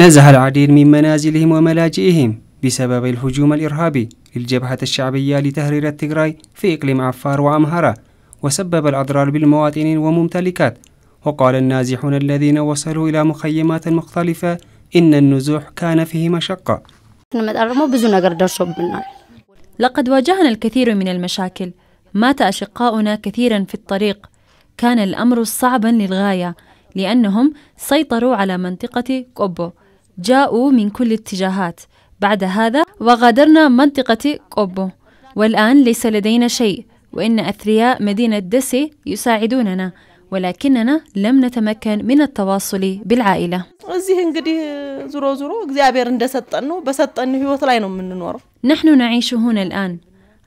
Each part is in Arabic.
نزح العديد من منازلهم وملاجئهم بسبب الهجوم الإرهابي للجبهة الشعبية لتحرير التجراي في إقليم عفار وأمهرة وسبب الأضرار بالمواطنين والممتلكات وقال النازحون الذين وصلوا إلى مخيمات مختلفة إن النزوح كان فيه مشقة لقد واجهنا الكثير من المشاكل مات أشقاؤنا كثيرا في الطريق كان الأمر صعبا للغاية لأنهم سيطروا على منطقة كوبو جاءوا من كل الاتجاهات بعد هذا وغادرنا منطقة كوبو والآن ليس لدينا شيء وإن أثرياء مدينة دسي يساعدوننا ولكننا لم نتمكن من التواصل بالعائلة نحن نعيش هنا الآن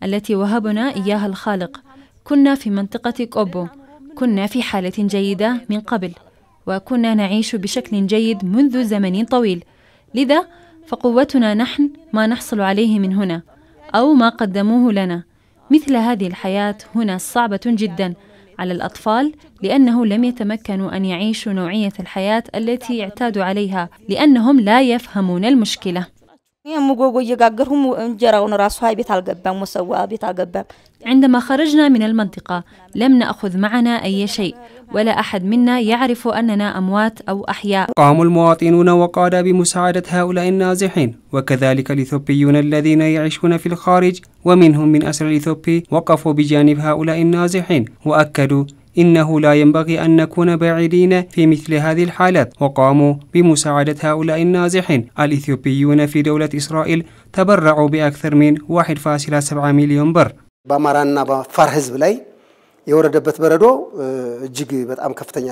التي وهبنا إياها الخالق كنا في منطقة كوبو كنا في حالة جيدة من قبل وكنا نعيش بشكل جيد منذ زمن طويل لذا فقوتنا نحن ما نحصل عليه من هنا او ما قدموه لنا مثل هذه الحياه هنا صعبه جدا على الأطفال لأنه لم يتمكنوا أن يعيشوا نوعية الحياة التي اعتادوا عليها لأنهم لا يفهمون المشكلة عندما خرجنا من المنطقة لم نأخذ معنا أي شيء ولا أحد منا يعرف أننا أموات أو أحياء قام المواطنون وقاد بمساعدة هؤلاء النازحين وكذلك الإثيوبيون الذين يعيشون في الخارج ومنهم من أسر الإثيوبي وقفوا بجانب هؤلاء النازحين وأكدوا إنه لا ينبغي أن نكون بعيدين في مثل هذه الحالات وقاموا بمساعدة هؤلاء النازحين الإثيوبيون في دولة إسرائيل تبرعوا بأكثر من 1.7 مليون بر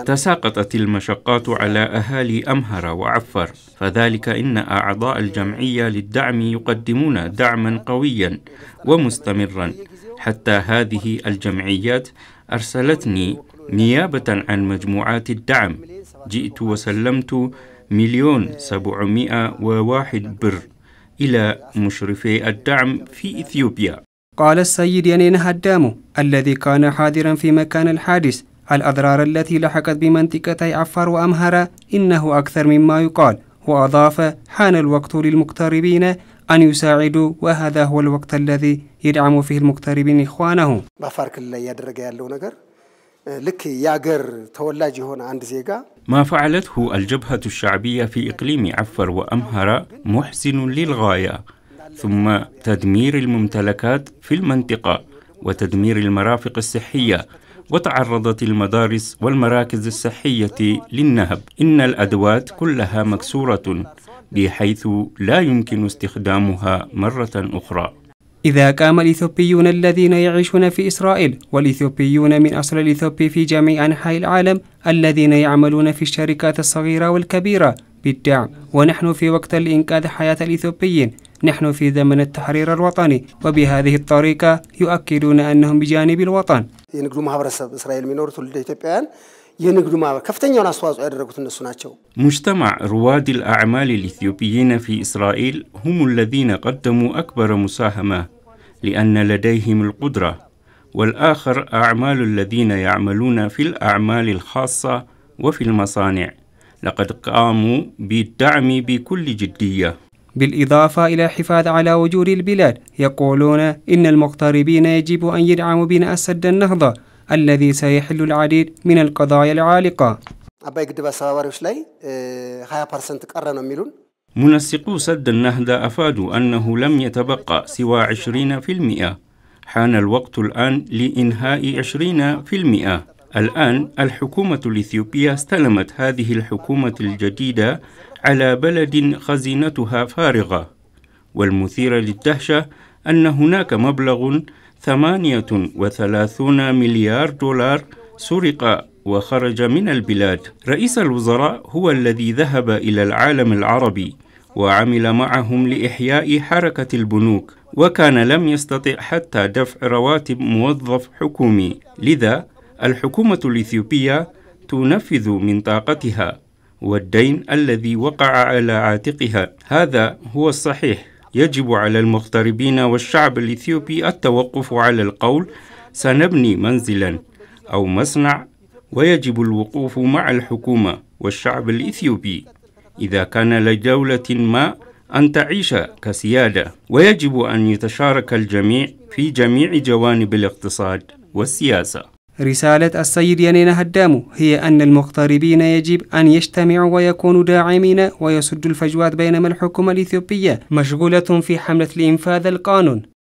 تساقطت المشقات على أهالي أمهر وعفر فذلك إن أعضاء الجمعية للدعم يقدمون دعما قويا ومستمرا حتى هذه الجمعيات أرسلتني نيابة عن مجموعات الدعم جئت وسلمت مليون سبعمائة وواحد بر إلى مشرفي الدعم في إثيوبيا قال السيد ينين هدامو الذي كان حاضرا في مكان الحادث الأضرار التي لحقت بمنطقتي عفار وأمهرة إنه أكثر مما يقال وأضاف حان الوقت للمغتربين أن يساعدوا وهذا هو الوقت الذي يدعم فيه المغتربين إخوانه بفرق الله يدرق يالو لك عند ما فعلته الجبهة الشعبية في إقليم عفر وأمهر محسن للغاية ثم تدمير الممتلكات في المنطقة وتدمير المرافق الصحية وتعرضت المدارس والمراكز الصحية للنهب إن الأدوات كلها مكسورة بحيث لا يمكن استخدامها مرة أخرى إذا قام الإثيوبيون الذين يعيشون في إسرائيل والإثيوبيون من أصل الإثيوبي في جميع أنحاء العالم الذين يعملون في الشركات الصغيرة والكبيرة بالدعم ونحن في وقت لإنقاذ حياة الإثيوبيين نحن في زمن التحرير الوطني وبهذه الطريقة يؤكدون أنهم بجانب الوطن የንግዱ ማህበረሰብ እስራኤል የሚኖሩ ትውልደ ኢትዮጵያውያን የንግዱ ማህበር ከፍተኛውን አስተዋጽኦ ያደረጉት እነሱ ናቸው። ሙጅተማዕ ሩዋድ አልአዕማል ልኢትዮጵይን ፊ እስራኤል ሁም ለዚነ ቀደሙ አክበረ ሙሳሀማ ሊአነ ለደይህም ልቁድራ والآخر أعمال الذين يعملون في الأعمال الخاصة وفي المصانع لقد قاموا بالدعم بكل جديه بالإضافة إلى الحفاظ على وجود البلاد يقولون إن المغتربين يجب أن يدعموا بناء سد النهضة الذي سيحل العديد من القضايا العالقة آه، منسقو سد النهضة أفادوا أنه لم يتبقى سوى 20% حان الوقت الآن لإنهاء 20% الآن الحكومة الإثيوبية استلمت هذه الحكومة الجديدة على بلد خزينتها فارغة والمثير للدهشة أن هناك مبلغ 38 مليار دولار سرق وخرج من البلاد رئيس الوزراء هو الذي ذهب إلى العالم العربي وعمل معهم لإحياء حركة البنوك وكان لم يستطع حتى دفع رواتب موظف حكومي لذا الحكومة الإثيوبية تنفذ من طاقتها والدين الذي وقع على عاتقها هذا هو الصحيح يجب على المغتربين والشعب الإثيوبي التوقف على القول سنبني منزلا أو مصنع ويجب الوقوف مع الحكومة والشعب الإثيوبي إذا كان لدولة ما أن تعيش كسيادة ويجب أن يتشارك الجميع في جميع جوانب الاقتصاد والسياسة رسالة السيد ينين هدام هي أن المغتربين يجب أن يجتمعوا ويكونوا داعمين ويسدوا الفجوات بينما الحكومة الإثيوبية مشغولة في حملة لإنفاذ القانون